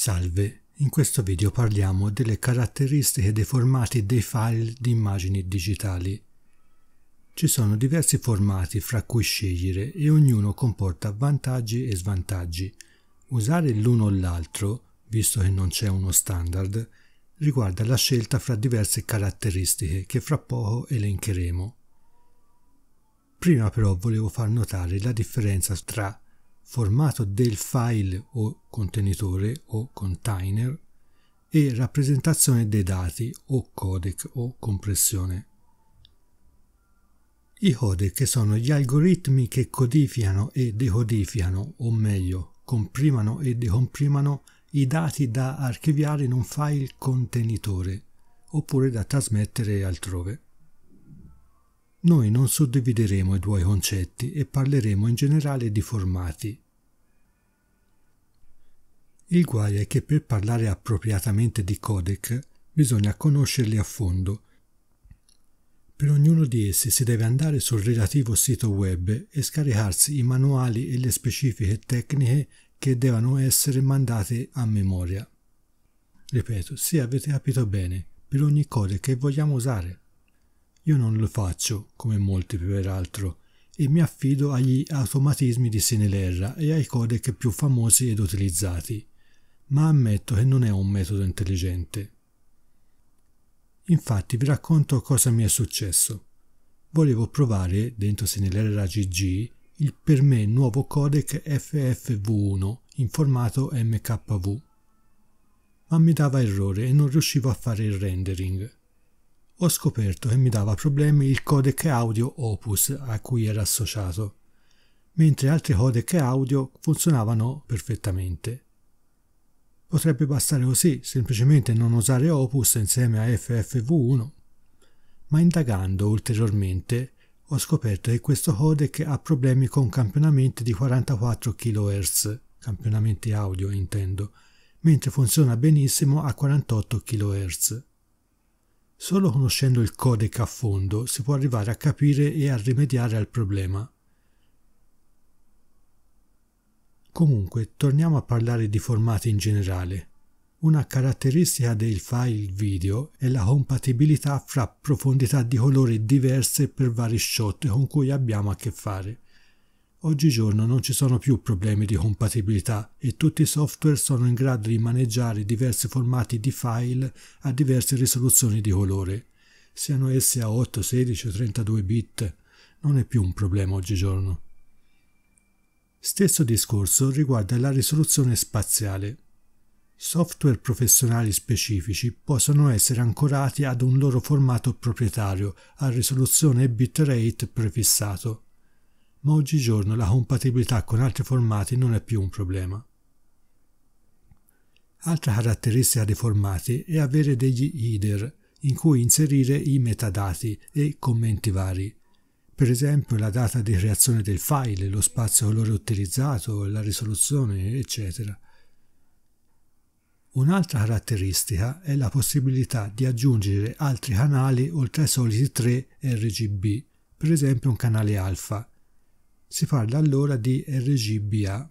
Salve, in questo video parliamo delle caratteristiche dei formati dei file di immagini digitali. Ci sono diversi formati fra cui scegliere e ognuno comporta vantaggi e svantaggi. Usare l'uno o l'altro, visto che non c'è uno standard, riguarda la scelta fra diverse caratteristiche che fra poco elencheremo. Prima però volevo far notare la differenza tra formato del file o contenitore o container e rappresentazione dei dati o codec o compressione. I codec sono gli algoritmi che codificano e decodificano, o meglio, comprimano e decomprimano i dati da archiviare in un file contenitore oppure da trasmettere altrove. Noi non suddivideremo i due concetti e parleremo in generale di formati. Il guaio è che per parlare appropriatamente di codec bisogna conoscerli a fondo. Per ognuno di essi si deve andare sul relativo sito web e scaricarsi i manuali e le specifiche tecniche che devono essere mandate a memoria. Ripeto, se avete capito bene, per ogni codec che vogliamo usare. Io non lo faccio, come molti peraltro, e mi affido agli automatismi di Sinelera e ai codec più famosi ed utilizzati, ma ammetto che non è un metodo intelligente. Infatti vi racconto cosa mi è successo. Volevo provare, dentro Sinelera GG, il per me nuovo codec FFV1 in formato MKV. Ma mi dava errore e non riuscivo a fare il rendering ho scoperto che mi dava problemi il codec audio Opus a cui era associato, mentre altri codec audio funzionavano perfettamente. Potrebbe bastare così, semplicemente non usare Opus insieme a FFV1, ma indagando ulteriormente ho scoperto che questo codec ha problemi con campionamenti di 44 kHz, campionamenti audio intendo, mentre funziona benissimo a 48 kHz. Solo conoscendo il codec a fondo si può arrivare a capire e a rimediare al problema. Comunque, torniamo a parlare di formati in generale. Una caratteristica del file video è la compatibilità fra profondità di colore diverse per vari shot con cui abbiamo a che fare. Oggigiorno non ci sono più problemi di compatibilità e tutti i software sono in grado di maneggiare diversi formati di file a diverse risoluzioni di colore, siano esse a 8, 16 o 32 bit, non è più un problema oggigiorno. Stesso discorso riguarda la risoluzione spaziale. Software professionali specifici possono essere ancorati ad un loro formato proprietario a risoluzione e bitrate prefissato ma oggigiorno la compatibilità con altri formati non è più un problema. Altra caratteristica dei formati è avere degli header in cui inserire i metadati e commenti vari. Per esempio la data di creazione del file, lo spazio colore utilizzato, la risoluzione, eccetera. Un'altra caratteristica è la possibilità di aggiungere altri canali oltre ai soliti 3 RGB, per esempio un canale alfa, si parla allora di RGBA.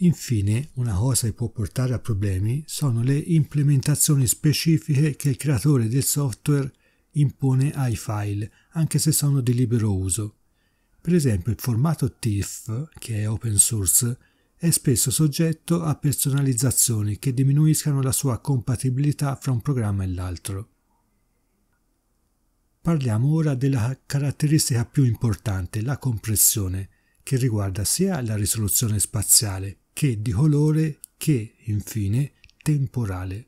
Infine, una cosa che può portare a problemi sono le implementazioni specifiche che il creatore del software impone ai file, anche se sono di libero uso. Per esempio il formato TIFF, che è open source, è spesso soggetto a personalizzazioni che diminuiscano la sua compatibilità fra un programma e l'altro. Parliamo ora della caratteristica più importante, la compressione, che riguarda sia la risoluzione spaziale che di colore che, infine, temporale.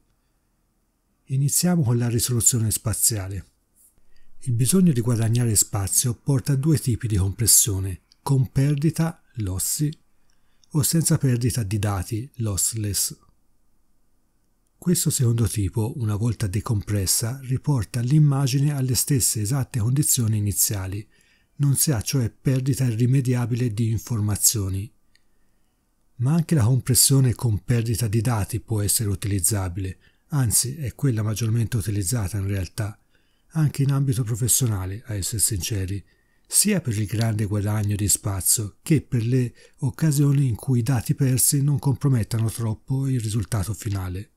Iniziamo con la risoluzione spaziale. Il bisogno di guadagnare spazio porta a due tipi di compressione, con perdita, lossi, o senza perdita di dati, lossless. Questo secondo tipo, una volta decompressa, riporta l'immagine alle stesse esatte condizioni iniziali. Non si ha cioè perdita irrimediabile di informazioni. Ma anche la compressione con perdita di dati può essere utilizzabile, anzi è quella maggiormente utilizzata in realtà, anche in ambito professionale, a essere sinceri, sia per il grande guadagno di spazio che per le occasioni in cui i dati persi non compromettano troppo il risultato finale.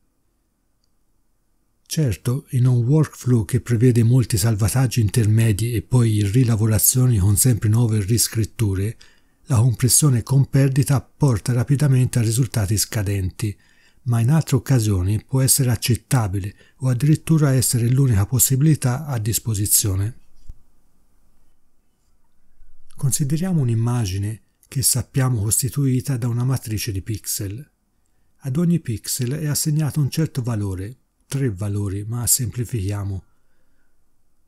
Certo, in un workflow che prevede molti salvataggi intermedi e poi rilavorazioni con sempre nuove riscritture, la compressione con perdita porta rapidamente a risultati scadenti, ma in altre occasioni può essere accettabile o addirittura essere l'unica possibilità a disposizione. Consideriamo un'immagine che sappiamo costituita da una matrice di pixel. Ad ogni pixel è assegnato un certo valore, tre valori, ma semplifichiamo.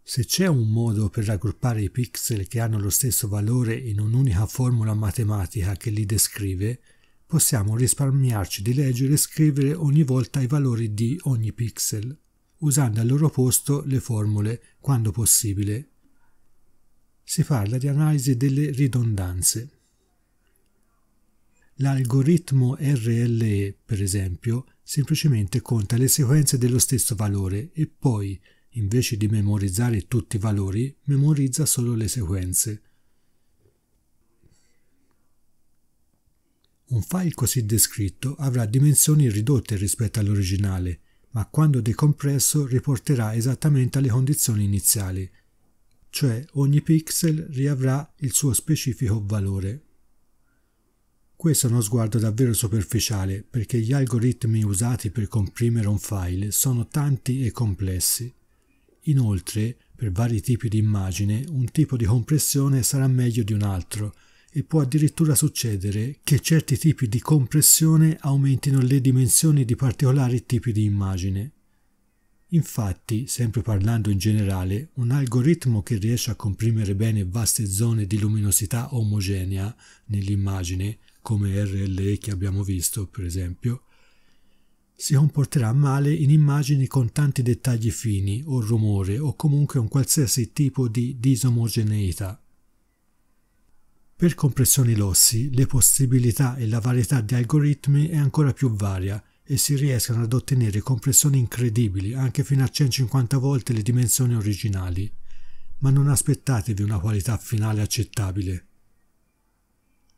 Se c'è un modo per raggruppare i pixel che hanno lo stesso valore in un'unica formula matematica che li descrive, possiamo risparmiarci di leggere e scrivere ogni volta i valori di ogni pixel, usando al loro posto le formule quando possibile. Si parla di analisi delle ridondanze. L'algoritmo RLE, per esempio, semplicemente conta le sequenze dello stesso valore e poi, invece di memorizzare tutti i valori, memorizza solo le sequenze. Un file così descritto avrà dimensioni ridotte rispetto all'originale, ma quando decompresso riporterà esattamente alle condizioni iniziali, cioè ogni pixel riavrà il suo specifico valore. Questo è uno sguardo davvero superficiale perché gli algoritmi usati per comprimere un file sono tanti e complessi. Inoltre, per vari tipi di immagine, un tipo di compressione sarà meglio di un altro e può addirittura succedere che certi tipi di compressione aumentino le dimensioni di particolari tipi di immagine. Infatti, sempre parlando in generale, un algoritmo che riesce a comprimere bene vaste zone di luminosità omogenea nell'immagine come RLE che abbiamo visto per esempio, si comporterà male in immagini con tanti dettagli fini o rumore o comunque un qualsiasi tipo di disomogeneità. Per compressioni lossi le possibilità e la varietà di algoritmi è ancora più varia e si riescono ad ottenere compressioni incredibili anche fino a 150 volte le dimensioni originali. Ma non aspettatevi una qualità finale accettabile.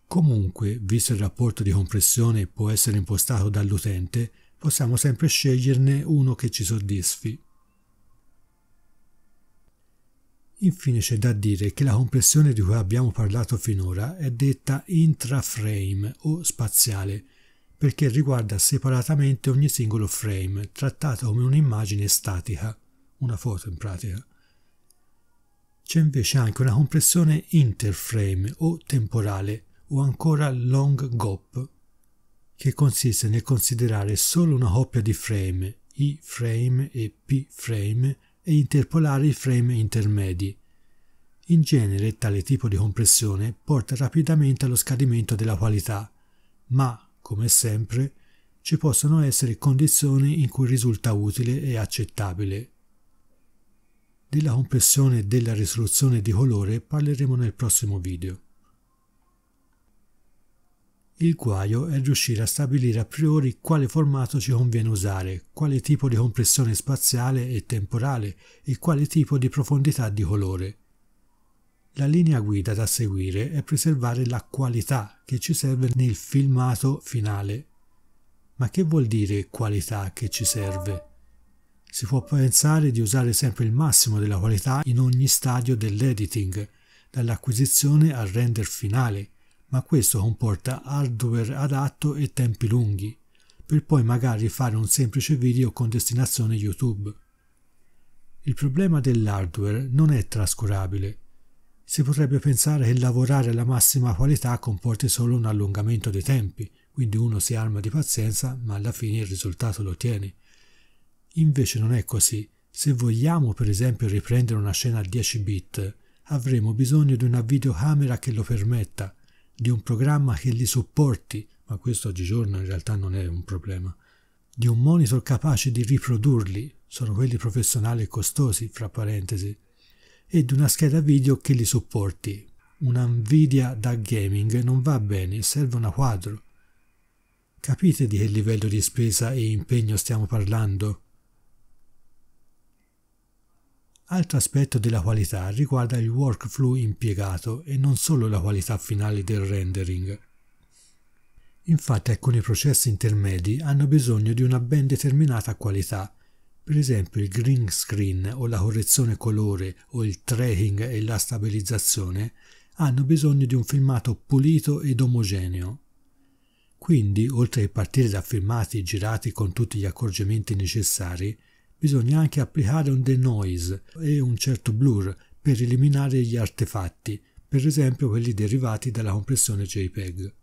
Comunque, visto il rapporto di compressione può essere impostato dall'utente, possiamo sempre sceglierne uno che ci soddisfi. Infine c'è da dire che la compressione di cui abbiamo parlato finora è detta intraframe o spaziale, perché riguarda separatamente ogni singolo frame, trattata come un'immagine statica, una foto in pratica. C'è invece anche una compressione interframe o temporale, o ancora long gop, che consiste nel considerare solo una coppia di frame, i frame e p frame, e interpolare i frame intermedi. In genere tale tipo di compressione porta rapidamente allo scadimento della qualità, ma, come sempre, ci possono essere condizioni in cui risulta utile e accettabile. Della compressione e della risoluzione di colore parleremo nel prossimo video. Il guaio è riuscire a stabilire a priori quale formato ci conviene usare, quale tipo di compressione spaziale e temporale e quale tipo di profondità di colore. La linea guida da seguire è preservare la qualità che ci serve nel filmato finale. Ma che vuol dire qualità che ci serve? Si può pensare di usare sempre il massimo della qualità in ogni stadio dell'editing, dall'acquisizione al render finale, ma questo comporta hardware adatto e tempi lunghi, per poi magari fare un semplice video con destinazione YouTube. Il problema dell'hardware non è trascurabile. Si potrebbe pensare che lavorare alla massima qualità comporti solo un allungamento dei tempi, quindi uno si arma di pazienza ma alla fine il risultato lo ottieni. Invece non è così. Se vogliamo per esempio riprendere una scena a 10 bit, avremo bisogno di una videocamera che lo permetta, di un programma che li supporti, ma questo oggigiorno in realtà non è un problema, di un monitor capace di riprodurli, sono quelli professionali e costosi, fra parentesi, e di una scheda video che li supporti. Una Nvidia da gaming non va bene, serve una quadro. Capite di che livello di spesa e impegno stiamo parlando? Altro aspetto della qualità riguarda il workflow impiegato e non solo la qualità finale del rendering. Infatti alcuni processi intermedi hanno bisogno di una ben determinata qualità, per esempio il green screen o la correzione colore o il tracking e la stabilizzazione hanno bisogno di un filmato pulito ed omogeneo. Quindi, oltre che partire da filmati girati con tutti gli accorgimenti necessari, Bisogna anche applicare un denoise e un certo blur per eliminare gli artefatti, per esempio quelli derivati dalla compressione JPEG.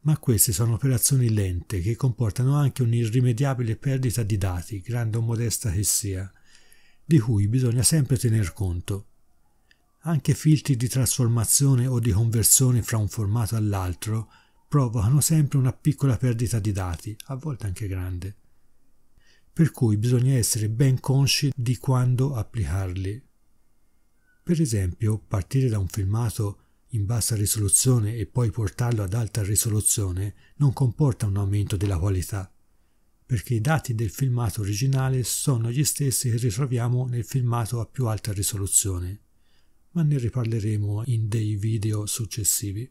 Ma queste sono operazioni lente che comportano anche un'irrimediabile perdita di dati, grande o modesta che sia, di cui bisogna sempre tener conto. Anche filtri di trasformazione o di conversione fra un formato all'altro provocano sempre una piccola perdita di dati, a volte anche grande per cui bisogna essere ben consci di quando applicarli. Per esempio, partire da un filmato in bassa risoluzione e poi portarlo ad alta risoluzione non comporta un aumento della qualità, perché i dati del filmato originale sono gli stessi che ritroviamo nel filmato a più alta risoluzione, ma ne riparleremo in dei video successivi.